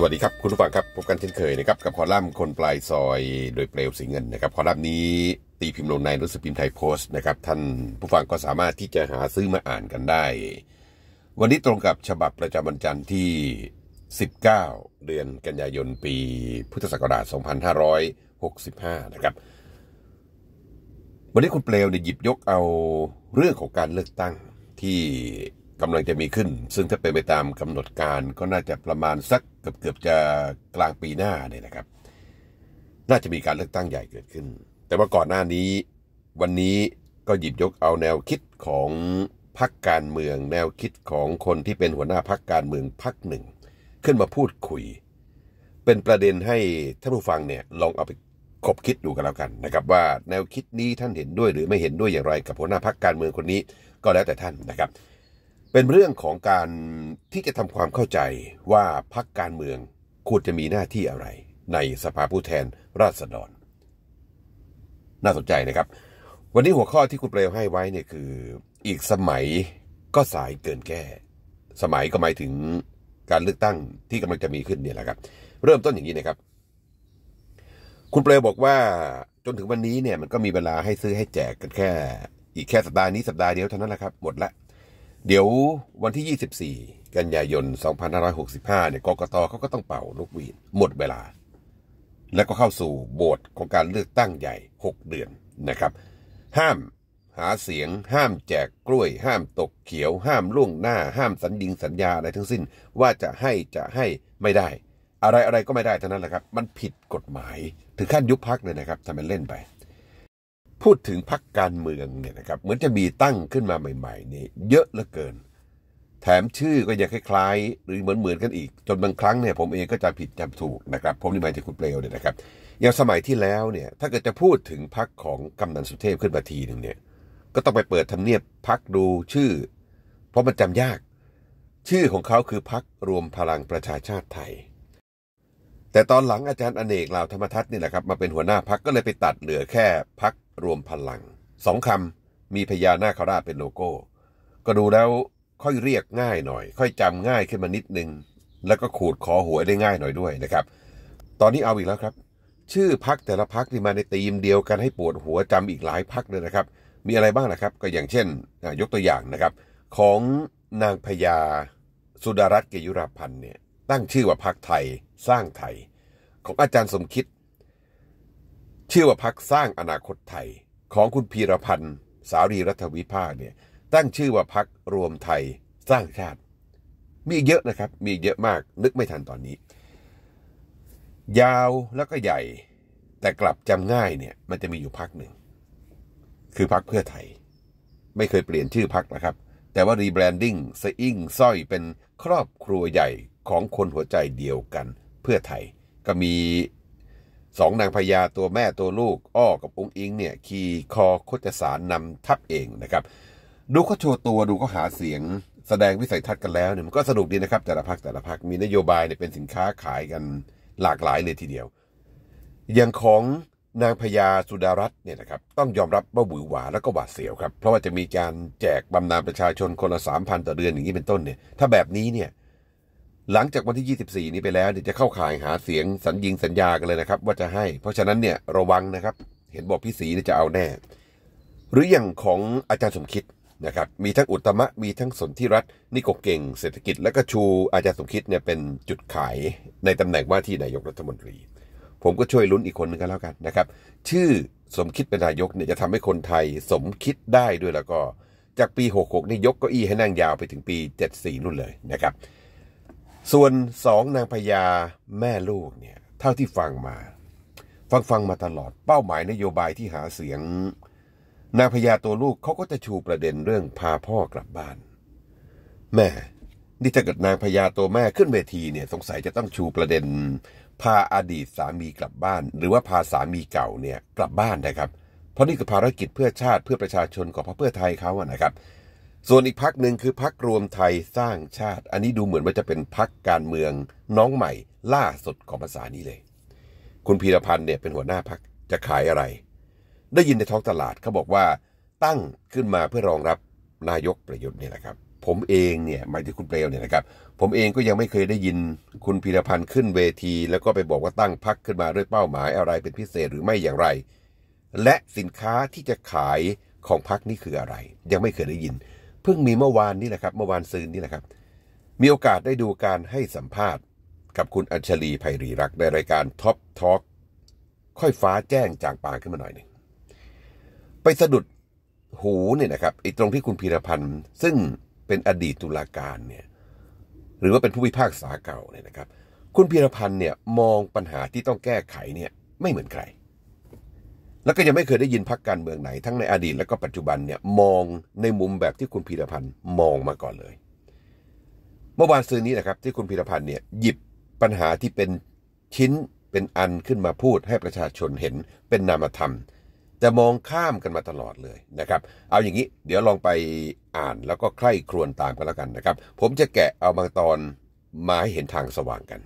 สวัสดีครับ คุณผู้ฟังครับ พบกันเช่นเคยนะครับ กับคอลัมน์คนปลายซอย โดยเปลวสีเงินนะครับคอลัมน์นี้ ตีพิมพ์ลงในรุังสืพิมพ์ไทยโพสต์นะครับ ท่านผู้ฟังก็สามารถที่จะหาซื้อมาอ่านกันได้ วันนี้ตรงกับฉบับประจำวันจันทร์ที่ 19 เดือนกันยายนปีพุทธศักราช 2565 นะครับ วันนี้คุณเปลวเนี่ยหยิบยกเอาเรื่องของการเลือกตั้งที่กำลังจะมีขึ้น ซึ่งถ้าเป็นไปตามกำหนดการก็น่าจะประมาณสักเกือบเกือบจะกลางปีหน้าเนี่ยนะครับ น่าจะมีการเลือกตั้งใหญ่เกิดขึ้น แต่ว่าก่อนหน้านี้ วันนี้ก็หยิบยกเอาแนวคิดของพรรคการเมือง แนวคิดของคนที่เป็นหัวหน้าพรรคการเมืองพรรคหนึ่ง ขึ้นมาพูดคุย เป็นประเด็นให้ท่านผู้ฟังเนี่ยลองเอาไปคบคิดดูกันแล้วกันนะครับ ว่าแนวคิดนี้ท่านเห็นด้วยหรือไม่เห็นด้วยอย่างไรกับหัวหน้าพรรคการเมืองคนนี้ ก็แล้วแต่ท่านนะครับเป็นเรื่องของการที่จะทำความเข้าใจว่าพักการเมืองควรจะมีหน้าที่อะไร ในสภาผู้แทนราษฎร น่าสนใจนะครับ วันนี้หัวข้อที่คุณเปลวให้ไว้เนี่ยคือ อีกสมัยก็สายเกินแก้ สมัยก็หมายถึงการเลือกตั้งที่กำลังจะมีขึ้นเนี่ยแหละครับ เริ่มต้นอย่างนี้นะครับ คุณเปลวบอกว่าจนถึงวันนี้เนี่ยมันก็มีเวลาให้ซื้อให้แจกกันแค่อีกแค่สัปดาห์นี้สัปดาห์เดียวเท่านั้นแหละครับ หมดละเดี๋ยววันที่ 24 กันยายน 2565 เนี่ย กกตเขาก็ต้องเป่านกหวีดหมดเวลา แล้วก็เข้าสู่โบทของการเลือกตั้งใหญ่ 6 เดือนนะครับ ห้ามหาเสียง ห้ามแจกกล้วย ห้ามตกเขียว ห้ามล่วงหน้า ห้ามสัญญิงสัญญาอะไรทั้งสิ้น ว่าจะให้จะให้ไม่ได้ อะไรอะไรก็ไม่ได้เท่านั้นแหละครับ มันผิดกฎหมาย ถึงขั้นยุบพักเลยนะครับทำเป็นเล่นไปพูดถึงพรรคการเมืองเนี่ยนะครับเหมือนจะมีตั้งขึ้นมาใหม่ๆนี่เยอะเหลือเกิน แถมชื่อก็ยังคล้าย ๆ หรือเหมือนๆกันอีกจนบางครั้งเนี่ยผมเองก็จะผิดจำถูกนะครับผมนี่หมายถึงคุณเปลวเนี่ยนะครับอย่างสมัยที่แล้วเนี่ยถ้าเกิดจะพูดถึงพรรคของกำนันสุเทพขึ้นมาทีหนึ่งเนี่ยก็ต้องไปเปิดทำเนียบพรรคดูชื่อ เพราะมันจำยาก ชื่อของเขาคือพรรครวมพลังประชาชาติไทย แต่ตอนหลังอาจารย์อเนกเหล่าธรรมทัศน์นี่แหละครับมาเป็นหัวหน้าพักก็เลยไปตัดเหลือแค่พักรวมพลังสองคำมีพญานาคราชเป็นโลโก้ ก็ดูแล้วค่อยเรียกง่ายหน่อยค่อยจำง่ายขึ้นมานิดนึง แล้วก็ขูดขอหวยได้ง่ายหน่อยด้วยนะครับ ตอนนี้เอาอีกแล้วครับ ชื่อพักแต่ละพักที่มาในธีมเดียวกันให้ปวดหัวจำอีกหลายพักเลยนะครับ มีอะไรบ้างนะครับ ก็อย่างเช่นยกตัวอย่างนะครับ ของนางพญาสุดารัตน์เกยุราพันธ์เนี่ยตั้งชื่อว่าพักไทยสร้างไทย ของอาจารย์สมคิดชื่อว่าพักสร้างอนาคตไทย ของคุณพีรพันธ์สารีรัฐวิภาคเนี่ย ตั้งชื่อว่าพักรวมไทยสร้างชาติ มีเยอะนะครับมีเยอะมาก นึกไม่ทันตอนนี้ ยาวแล้วก็ใหญ่ แต่กลับจำง่ายเนี่ยมันจะมีอยู่พักหนึ่ง คือพักเพื่อไทย ไม่เคยเปลี่ยนชื่อพักนะครับ แต่ว่ารีแบรนดิ้งสซอิ่งสร้อยเป็นครอบครัวใหญ่ของคนหัวใจเดียวกันเพื่อไทยก็มีสองนางพญาตัวแม่ตัวลูกอ้อกับองค์อิงเนี่ยขี่คอคจสารนำทัพเองนะครับดูเขาโชว์ตัวดูเขาหาเสียงแสดงวิสัยทัศน์กันแล้วเนี่ยมันก็สนุกดีนะครับแต่ละพักแต่ละพักมีนโยบายเนี่ยเป็นสินค้าขายกันหลากหลายเลยทีเดียว อย่างของนางพญาสุดารัตน์เนี่ยนะครับต้องยอมรับว่าหวือหวาแล้วก็หวาดเสียวครับ เพราะว่าจะมีการแจกบำนาญประชาชนคนละสามพันต่อเดือนอย่างนี้เป็นต้นเนี่ย ถ้าแบบนี้เนี่ยหลังจากวันที่ 24 นี้ไปแล้วเดี๋ยวจะเข้าข่ายหาเสียงสัญญิงสัญญากันเลยนะครับ ว่าจะให้เพราะฉะนั้นเนี่ยระวังนะครับเห็นบอกพี่สีจะเอาแน่หรืออย่างของอาจารย์สมคิดนะครับ มีทั้งอุตมะ มีทั้งสนธิรัตน์นี่ก็เก่งเศรษฐกิจและก็ชูอาจารย์สมคิดเนี่ยเป็นจุดขายในตำแหน่งว่าที่นายกรัฐมนตรี ผมก็ช่วยลุ้นอีกคนนึงก็แล้วกันนะครับ ชื่อสมคิดเป็นนายกเนี่ยจะทำให้คนไทยสมคิดได้ด้วยแล้วก็ จากปี 66 นี่ยกเก้าอี้ให้นั่งยาวไปถึงปี 74 นู่นเลยนะครับส่วนสองนางพญาแม่ลูกเนี่ย เท่าที่ฟังมา ฟังฟังมาตลอดเป้าหมายนโยบายที่หาเสียง นางพญาตัวลูกเขาก็จะชูประเด็นเรื่องพาพ่อกลับบ้าน แม่นี่ถ้าเกิดนางพญาตัวแม่ขึ้นเวทีเนี่ย สงสัยจะต้องชูประเด็น พาอดีตสามีกลับบ้าน หรือว่าพาสามีเก่าเนี่ยกลับบ้านนะครับ เพราะนี่คือภารกิจเพื่อชาติเพื่อประชาชนของพระเพื่อไทยเขาอะนะครับส่วนอีกพักหนึ่งคือพักรวมไทยสร้างชาติ อันนี้ดูเหมือนว่าจะเป็นพักการเมืองน้องใหม่ล่าสุดของภาษานี้เลย คุณพีรพันธ์เนี่ยเป็นหัวหน้าพักจะขายอะไร ได้ยินในท้องตลาดเขาบอกว่าตั้งขึ้นมาเพื่อรองรับ นายกประยุทธ์เนี่ยนะครับ ผมเองเนี่ยหมายถึงคุณเปลวเนี่ยนะครับ ผมเองก็ยังไม่เคยได้ยิน คุณพีรพันธ์ขึ้นเวที แล้วก็ไปบอกว่าตั้งพักขึ้นมาด้วยเป้าหมายอะไรเป็นพิเศษหรือไม่อย่างไร และสินค้าที่จะขายของพักนี่คืออะไร ยังไม่เคยได้ยินพิ่งมีเมื่อวานนี้นะครับเมื่อวานซืนนี้นะครับ มีโอกาสได้ดูการให้สัมภาษณ์กับคุณอัญชลีไพรีรักในรายการท็อปทอล์กค่อยฟ้าแจ้งจางปางขึ้นมาหน่อยหนึ่งไปสะดุดหูเนี่ยนะครับไอ้ตรงที่คุณพีรพันธ์ซึ่งเป็นอดีตตุลาการเนี่ยหรือว่าเป็นผู้พิพากษาเก่าเนี่ยนะครับ คุณพีรพันธ์เนี่ยมองปัญหาที่ต้องแก้ไขเนี่ยไม่เหมือนใครแล้วก็ยังไม่เคยได้ยินพักการเมืองไหนทั้งในอดีตและก็ปัจจุบันเนี่ยมองในมุมแบบที่คุณพีรพันธ์มองมาก่อนเลย เมื่อวานซื้อนี้นะครับที่คุณพีรพันธ์เนี่ยหยิบปัญหาที่เป็นชิ้นเป็นอันขึ้นมาพูด ให้ประชาชนเห็นเป็นนามธรรมแต่มองข้ามกันมาตลอดเลยนะครับ เอาอย่างนี้ เดี๋ยวลองไปอ่านแล้วก็ใคร่ครวญตามกันแล้วกันนะครับ ผมจะแกะเอาบางตอนมาให้เห็นทางสว่างกัน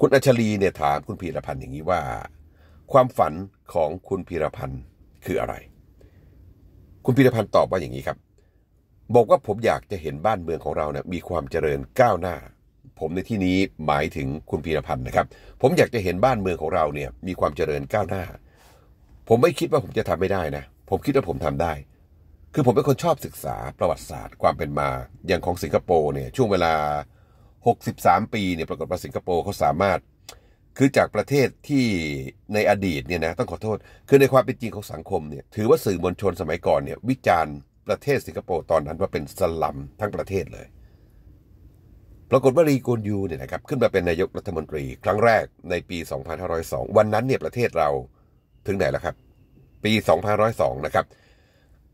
คุณอัชรีเนี่ยถามคุณพีรพันธ์อย่างนี้ว่าความฝันของคุณพีรพันธ์คืออะไร คุณพีรพันธ์ตอบว่าอย่างนี้ครับ บอกว่าผมอยากจะเห็นบ้านเมืองของเราเนะี่ยมีความเจริญก้าวหน้า ผมในที่นี้หมายถึงคุณพีรพันธ์นะครับ ผมอยากจะเห็นบ้านเมืองของเราเนี่ยมีความเจริญก้าวหน้า ผมไม่คิดว่าผมจะทำไม่ได้นะ ผมคิดว่าผมทำได้ คือผมเป็นคนชอบศึกษาประวัติศาสตร์ ความเป็นมา อย่างของสิงคโปร์เนี่ยช่วงเวลา 63 ปีเนี่ยปรากฏว่าสิงคโปร์เขาสามารถคือจากประเทศที่ในอดีตเนี่ยนะต้องขอโทษ คือในความเป็นจริงของสังคมเนี่ยถือว่าสื่อมวลชนสมัยก่อนเนี่ยวิจารณ์ประเทศสิงคโปร์ตอนนั้นว่าเป็นสลัมทั้งประเทศเลย ปรากฏว่ารีโกนยูเนี่ยนะครับขึ้นมาเป็นนายกรัฐมนตรีครั้งแรกในปี 2502 วันนั้นเนี่ยประเทศเราถึงไหนแล้วครับ ปี 2502 นะครับ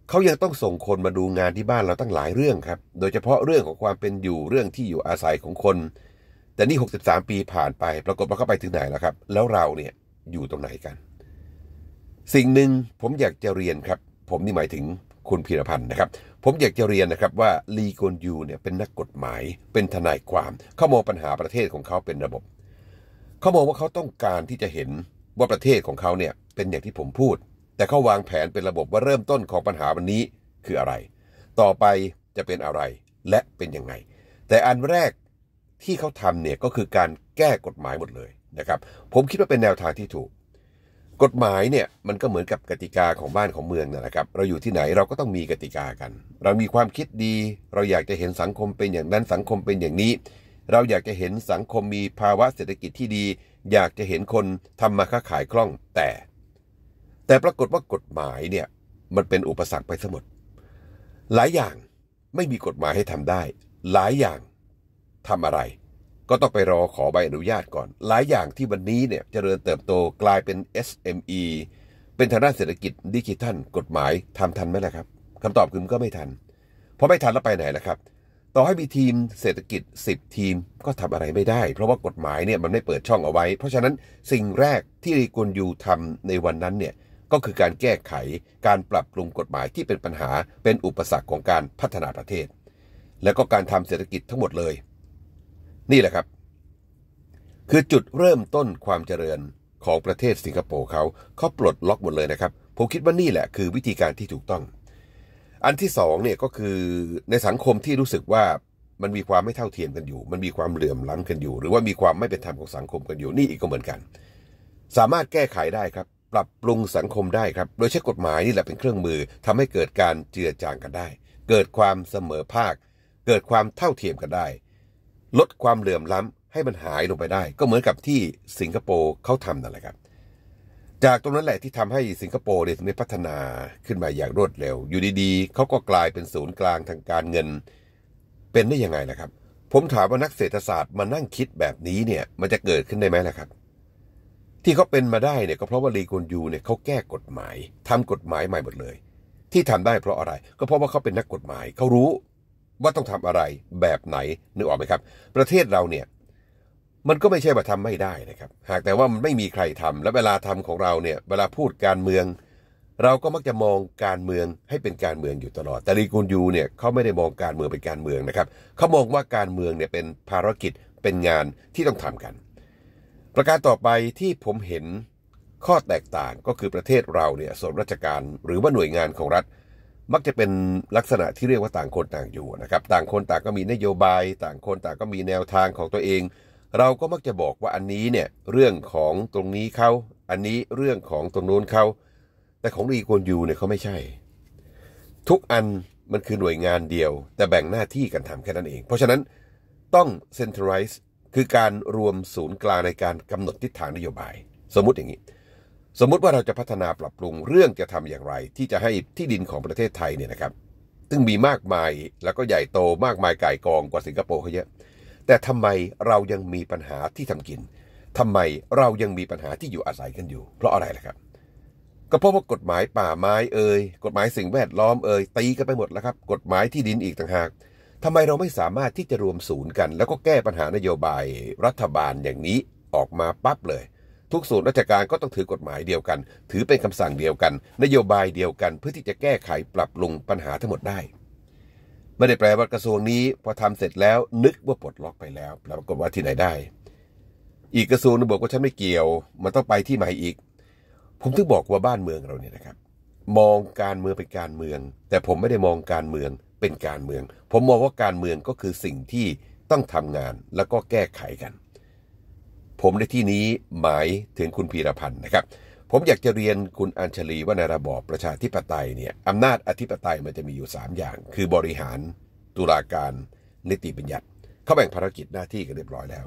เขายังต้องส่งคนมาดูงานที่บ้านเราตั้งหลายเรื่องครับโดยเฉพาะเรื่องของความเป็นอยู่เรื่องที่อยู่อาศัยของคนแต่นี่ 63 ปีผ่านไป ปรากฏว่าเขาไปถึงไหนแล้วครับ แล้วเราเนี่ย อยู่ตรงไหนกัน สิ่งหนึ่งผมอยากจะเรียนครับ ผมนี่หมายถึงคุณพีรพันธ์นะครับ ผมอยากจะเรียนนะครับว่าลีโกนยูเนี่ยเป็นนักกฎหมาย เป็นทนายความ เขามองปัญหาประเทศของเขาเป็นระบบ เขามองว่าเขาต้องการที่จะเห็นว่าประเทศของเขาเนี่ยเป็นอย่างที่ผมพูด แต่เขาวางแผนเป็นระบบว่าเริ่มต้นของปัญหาวันนี้คืออะไร ต่อไปจะเป็นอะไรและเป็นยังไง แต่อันแรกที่เขาทำเนี่ยก็คือการแก้กฎหมายหมดเลยนะครับ ผมคิดว่าเป็นแนวทางที่ถูก กฎหมายเนี่ยมันก็เหมือนกับกติกาของบ้านของเมืองนะครับ เราอยู่ที่ไหนเราก็ต้องมีกติกากัน เรามีความคิดดี เราอยากจะเห็นสังคมเป็นอย่างนั้น สังคมเป็นอย่างนี้ เราอยากจะเห็นสังคมมีภาวะเศรษฐกิจที่ดี อยากจะเห็นคนทำมาค้าขายคล่องแต่ แต่ปรากฏว่ากฎหมายเนี่ยมันเป็นอุปสรรคไปสหมดหลายอย่างไม่มีกฎหมายให้ทำได้ หลายอย่างทำอะไร ก็ต้องไปรอขอใบอนุญาตก่อน หลายอย่างที่วันนี้เนี่ยจเจริญเติบโตกลายเป็น SME เป็นทางด้านเศรษฐกิจดิจิทัล กฎหมายทำทันไหมล่ะครับคำตอบคือก็ไม่ทัน เพราะไม่ทันแล้วไปไหนล่ะครับ ต่อให้มีทีมเศรษฐกิจ10ทีมก็ทำอะไรไม่ได้ เพราะว่ากฎหมายเนี่ยมันไม่เปิดช่องเอาไว้ เพราะฉะนั้นสิ่งแรกที่รีกลยูทำในวันนั้นเนี่ย ก็คือการแก้ไขการปรับปรุงกฎหมายที่เป็นปัญหาเป็นอุปสรรคของการพัฒนาประเทศ และก็การทำเศรษฐกิจทั้งหมดเลยนี่แหละครับคือจุดเริ่มต้นความเจริญ ของประเทศสิงคโปร์เขาเขาปลดล็อกหมดเลยนะครับผมคิดว่านี่แหละคือวิธีการที่ถูกต้อง อันที่สองเนี่ยก็คือในสังคมที่รู้สึกว่ามันมีความไม่เท่าเทียมกันอยู่ มันมีความเหลื่อมล้ำกันอยู่หรือว่ามีความไม่เป็นธรรมของสังคมกันอยู่นี่อีกก็เหมือนกัน สามารถแก้ไขได้ครับ ปรับปรุงสังคมได้ครับโดยใช้กฎหมายนี่แหละเป็นเครื่องมือทำให้เกิดการเจือจางกันได้ เกิดความเสมอภาค เกิดความเท่าเทียมกันได้ลดความเหลื่อมล้ำ ให้มันหายลงไปได้ ก็เหมือนกับที่สิงคโปร์เขาทำนั่นแหละครับ จากตรงนั้นแหละที่ทำให้สิงคโปร์เนี่ยถึงได้พัฒนาขึ้นมาอย่างรวดเร็วอยู่ดีๆเขาก็กลายเป็นศูนย์กลางทางการเงินเป็นได้ยังไงล่ะครับ ผมถามว่านักเศรษฐศาสตร์มานั่งคิดแบบนี้เนี่ยมันจะเกิดขึ้นได้ไหมล่ะครับ ที่เขาเป็นมาได้เนี่ยก็เพราะว่าลีกอนยูเนี่ยเขาแก้กฎหมาย ทำกฎหมายใหม่หมดเลย ที่ทำได้เพราะอะไรก็เพราะว่าเขาเป็นนักกฎหมายเขารู้ว่าต้องทำอะไรแบบไหนนึกออกไหมครับ ประเทศเราเนี่ยมันก็ไม่ใช่ว่าทำไม่ได้นะครับ หากแต่ว่ามันไม่มีใครทำ และเวลาทำของเราเนี่ยเวลาพูดการเมือง เราก็มักจะมองการเมืองให้เป็นการเมืองอยู่ตลอด แต่ลีกูนยูเนี่ยเขาไม่ได้มองการเมืองเป็นการเมืองนะครับเขามองว่าการเมืองเนี่ยเป็นภารกิจเป็นงานที่ต้องทำกัน ประการต่อไปที่ผมเห็นข้อแตกต่างก็คือประเทศเราเนี่ยส่วนราชการ หรือว่าหน่วยงานของรัฐมักจะเป็นลักษณะที่เรียกว่าต่างคนต่างอยู่นะครับต่างคนต่างก็มีนโยบาย ต่างคนต่างก็มีแนวทางของตัวเอง เราก็มักจะบอกว่าอันนี้เนี่ยเรื่องของตรงนี้เขาอันนี้เรื่องของตรงโน้นเขาแต่ของรีกวนยูเนี่ยเขาไม่ใช่ ทุกอันมันคือหน่วยงานเดียว แต่แบ่งหน้าที่กันทำแค่นั้นเอง เพราะฉะนั้นต้องเซ็นทรัลไรซ์คือการรวมศูนย์กลางในการกำหนดทิศทางนโยบาย สมมติอย่างนี้สมมุติว่าเราจะพัฒนาปรับปรุงเรื่องจะทำอย่างไร ที่จะให้ที่ดินของประเทศไทยเนี่ยนะครับ ซึ่งมีมากมายแล้วก็ใหญ่โตมากมายก่ายกองกว่าสิงคโปร์เขาเยอะแต่ทำไมเรายังมีปัญหาที่ทำกิน ทำไมเรายังมีปัญหาที่อยู่อาศัยกันอยู่ เพราะอะไรล่ะครับ ก็เพราะว่ากฎหมายป่าไม้เอ่ยกฎหมายสิ่งแวดล้อมเอ่ยตีกันไปหมดแล้วครับ กฎหมายที่ดินอีกต่างหากทำไมเราไม่สามารถที่จะรวมศูนย์กัน แล้วก็แก้ปัญหานโยบายรัฐบาลอย่างนี้ออกมาปั๊บเลยทุกส่วนราชการก็ต้องถือกฎหมายเดียวกัน ถือเป็นคำสั่งเดียวกัน นโยบายเดียวกัน เพื่อที่จะแก้ไขปรับปรุงปัญหาทั้งหมดได้ ไม่ได้แปลว่ากระทรวงนี้พอทำเสร็จแล้วนึกว่าปลดล็อกไปแล้วปรากฏว่าที่ไหนได้ อีกกระทรวงนึงบอกว่าฉันไม่เกี่ยว มันต้องไปที่ใหม่อีก ผมถึงบอกว่าบ้านเมืองเราเนี่ยนะครับ มองการเมืองเป็นการเมือง แต่ผมไม่ได้มองการเมืองเป็นการเมือง ผมมองว่าการเมืองก็คือสิ่งที่ต้องทำงานแล้วก็แก้ไขกันผมในที่นี้หมายถึงคุณพีรพันธ์นะครับ ผมอยากจะเรียนคุณอัญชลีว่าในระบอบประชาธิปไตยเนี่ยอำนาจอธิปไตยมันจะมีอยู่ 3 อย่าง คือบริหารตุลาการนิติบัญญัติเขาแบ่งภารกิจหน้าที่กันเรียบร้อยแล้ว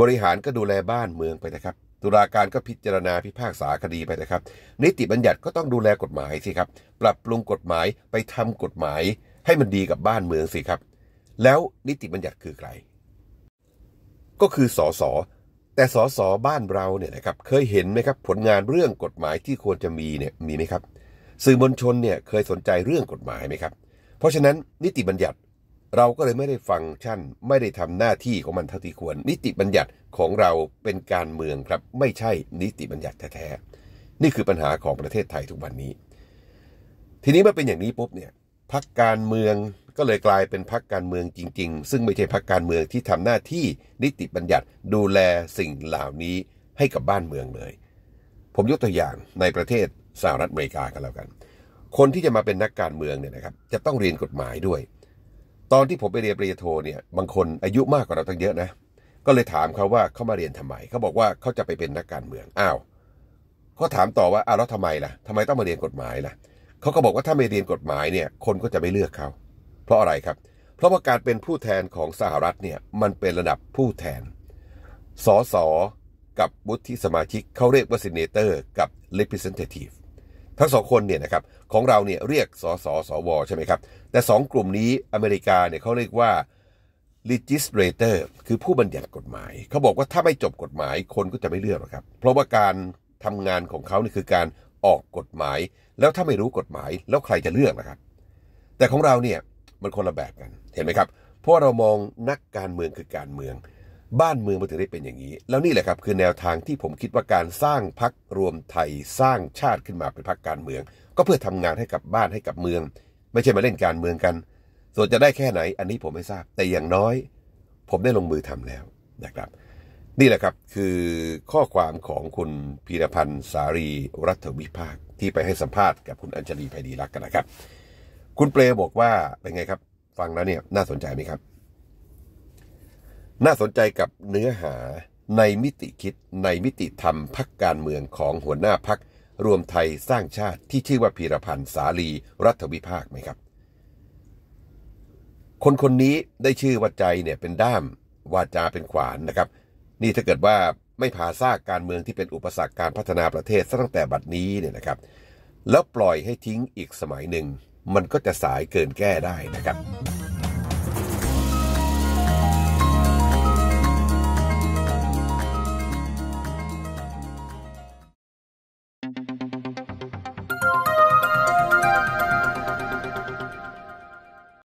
บริหารก็ดูแลบ้านเมืองไปนะครับ ตุลาการก็พิจารณาพิพากษาคดีไปนะครับนิติบัญญัติก็ต้องดูแลกฎหมายสิครับ ปรับปรุงกฎหมายไปทำกฎหมายให้มันดีกับบ้านเมืองสิครับ แล้วนิติบัญญัติคือใคร ก็คือสสแต่สสบ้านเราเนี่ยนะครับเคยเห็นไหมครับ ผลงานเรื่องกฎหมายที่ควรจะมีเนี่ยมีไหมครับ สื่อมวลชนเนี่ยเคยสนใจเรื่องกฎหมายไหมครับ เพราะฉะนั้นนิติบัญญัติเราก็เลยไม่ได้ฟังก์ชันไม่ได้ทำหน้าที่ของมันเท่าที่ควร นิติบัญญัติของเราเป็นการเมืองครับ ไม่ใช่นิติบัญญัติแท้ๆนี่คือปัญหาของประเทศไทยทุกวันนี้ ทีนี้เมื่อเป็นอย่างนี้ปุ๊บเนี่ยพักการเมืองก็เลยกลายเป็นพักการเมืองจริง ๆ ซึ่งไม่ใช่พักการเมืองที่ทำหน้าที่นิติบัญญัติดูแลสิ่งเหล่านี้ให้กับบ้านเมืองเลย ผมยกตัวอย่างในประเทศสหรัฐอเมริกากันแล้วกัน คนที่จะมาเป็นนักการเมืองเนี่ยนะครับจะต้องเรียนกฎหมายด้วย ตอนที่ผมไปเรียนปริญญาโทเนี่ยบางคนอายุมากกว่าเราตั้งเยอะนะก็เลยถามเขาว่าเขามาเรียนทำไม เขาบอกว่าเขาจะไปเป็นนักการเมืองอ้าวก็ถามต่อว่าอ้าวแล้วทำไมล่ะทำไมต้องมาเรียนกฎหมายล่ะเเขาก็บอกว่าถ้าไม่เรียนกฎหมายเนี่ยคนก็จะไม่เลือกเขา เพราะอะไรครับ เพราะว่าการเป็นผู้แทนของสหรัฐเนี่ยมันเป็นระดับผู้แทนสสกับวุฒิสมาชิกเขาเรียกว่าซเนเตอร์กับเลปิเซนเตทีฟทั้งสองคนเนี่ยนะครับของเราเนี่ยเรียกสสสวใช่ไหมครับ แต่สองกลุ่มนี้อเมริกาเนี่ยเขาเรียกว่า legislator คือผู้บัญญัติกฎหมาย เขาบอกว่าถ้าไม่จบกฎหมายคนก็จะไม่เลือกหรอกครับ เพราะว่าการทำงานของเขานี่คือการออกกฎหมายแล้วถ้าไม่รู้กฎหมาย แล้วใครจะเลือกนะครับ แต่ของเราเนี่ยมันคนละแบบกันเห็นไหมครับเพราะเรามองนักการเมืองคือการเมือง บ้านเมืองมันถึงได้เป็นอย่างนี้ แล้วนี่แหละครับ คือแนวทางที่ผมคิดว่าการสร้างพักรวมไทยสร้างชาติขึ้นมาเป็นพักการเมือง ก็เพื่อทำงานให้กับบ้านให้กับเมือง ไม่ใช่มาเล่นการเมืองกันส่วนจะได้แค่ไหน อันนี้ผมไม่ทราบแต่อย่างน้อย ผมได้ลงมือทำแล้วนะครับนี่แหละครับคือข้อความของคุณพีรพันธ์สารีรัฐวิภาค ที่ไปให้สัมภาษณ์กับคุณอัญชลีไพดีรักกันนะครับ คุณเปลบอกว่าเป็นไงครับ ฟังแล้วเนี่ยน่าสนใจไหมครับ น่าสนใจกับเนื้อหาในมิติคิดในมิติธรรมพักการเมืองของหัวหน้าพัก รวมไทยสร้างชาติที่ชื่อว่าพีรพันธ์สาลีรัฐวิภาคไหมครับ คนคนนี้ได้ชื่อว่าใจเนี่ยเป็นด้ามวาจาเป็นขวานนะครับนี่ถ้าเกิดว่าไม่ผ่าซากการเมืองที่เป็นอุปสรรคการพัฒนาประเทศตั้งแต่บัดนี้เนี่ยนะครับ แล้วปล่อยให้ทิ้งอีกสมัยหนึ่ง มันก็จะสายเกินแก้ได้นะครับ